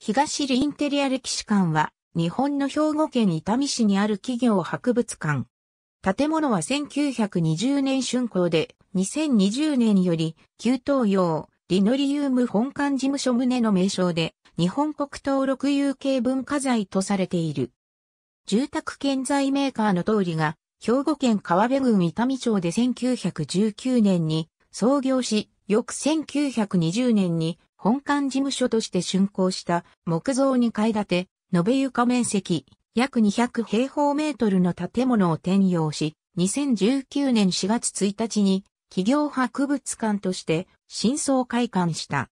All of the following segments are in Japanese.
東リンテリア歴史館は、日本の兵庫県伊丹市にある企業博物館。建物は1920年竣工で、2020年より、旧東洋、リノリウム本館事務所棟の名称で、日本国登録有形文化財とされている。住宅建材メーカーの通りが、兵庫県川辺郡伊丹町で1919年に創業し、翌1920年に本館事務所として竣工した木造2階建て、延べ床面積約200平方メートルの建物を転用し、2019年4月1日に企業博物館として新装開館した。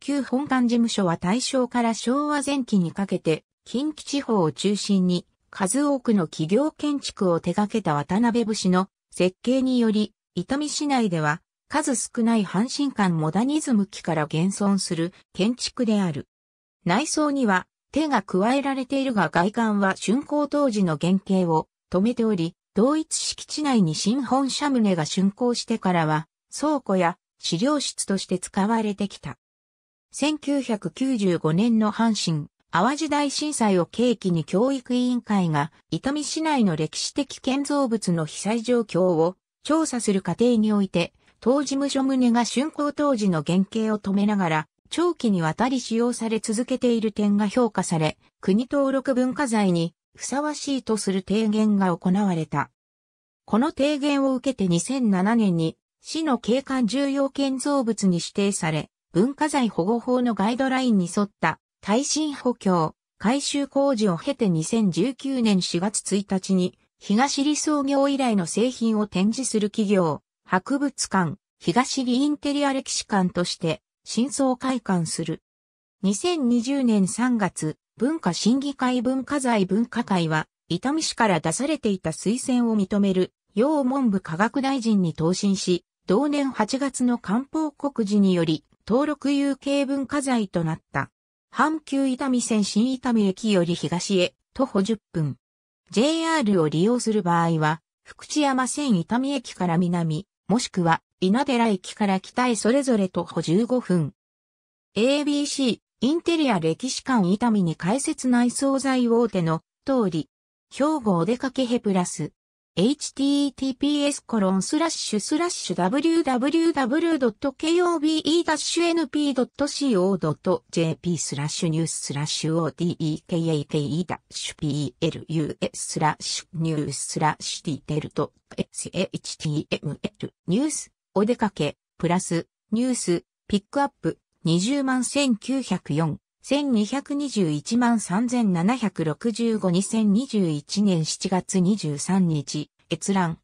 旧本館事務所は大正から昭和前期にかけて近畿地方を中心に数多くの企業建築を手掛けた渡辺節の設計により、伊丹市内では数少ない阪神間モダニズム期から現存する建築である。内装には手が加えられているが外観は竣工当時の原型を止めており、同一敷地内に新本社棟が竣工してからは倉庫や資料室として使われてきた。1995年の阪神、淡路大震災を契機に教育委員会が伊丹市内の歴史的建造物の被災状況を調査する過程において当事務所旨が竣工当時の原型を止めながら、長期にわたり使用され続けている点が評価され、国登録文化財にふさわしいとする提言が行われた。この提言を受けて2007年に市の景観重要建造物に指定され、文化財保護法のガイドラインに沿った耐震補強、改修工事を経て2019年4月1日に東利創業以来の製品を展示する企業、博物館、東リインテリア歴史館として新装開館する。2020年3月、文化審議会文化財文化会は、伊丹市から出されていた推薦を認める、要文部科学大臣に答申し、同年8月の官報告示により、登録有形文化財となった。阪急伊丹線新伊丹駅より東へ、徒歩10分。JR を利用する場合は、福知山線伊丹駅から南、もしくは稲寺駅から北へそれぞれ徒歩15分。ABC インテリア歴史館伊丹に解説内装材大手の通り、兵庫お出かけヘプラス。https コロンスラッシュスラッシュ www.kobe-np.co.jp スラッシュニューススラッシュ odekake-plus スラッシュニューススラッシュディテルト html ニュースお出かけプラスニュースピックアップ20万1904 1221万3765 2021年7月23日、閲覧。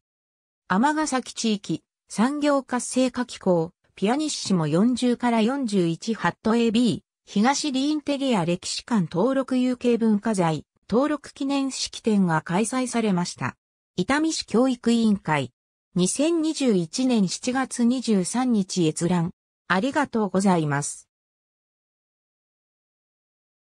天崎地域、産業活性化機構、ピアニッシモ40から41ハット AB、東リインテリア歴史館登録有形文化財、登録記念式典が開催されました。伊丹市教育委員会、2021年7月23日閲覧。ありがとうございます。